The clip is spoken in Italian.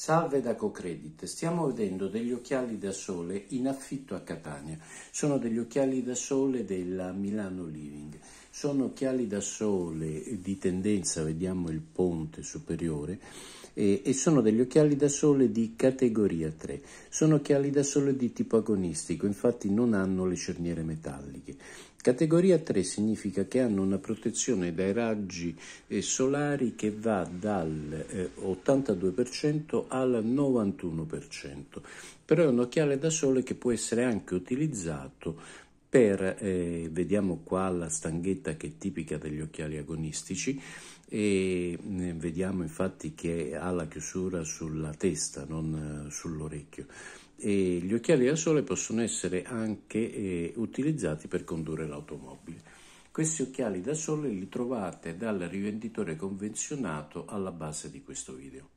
Salve da Cocredit, stiamo vedendo degli occhiali da sole in affitto a Catania. Sono degli occhiali da sole della Milano Living. Sono occhiali da sole di tendenza, vediamo il ponte superiore, e, e sono degli occhiali da sole di categoria 3. Sono occhiali da sole di tipo agonistico, infatti non hanno le cerniere metalliche. Categoria 3 significa che hanno una protezione dai raggi eh, solari che va dal 82% eh, al 91%, però è un occhiale da sole che può essere anche utilizzato per, eh, vediamo qua la stanghetta che è tipica degli occhiali agonistici, e mm, vediamo infatti che ha la chiusura sulla testa, non eh, sull'orecchio. E gli occhiali da sole possono essere anche eh, utilizzati per condurre l'automobile. Questi occhiali da sole li trovate dal rivenditore convenzionato alla base di questo video.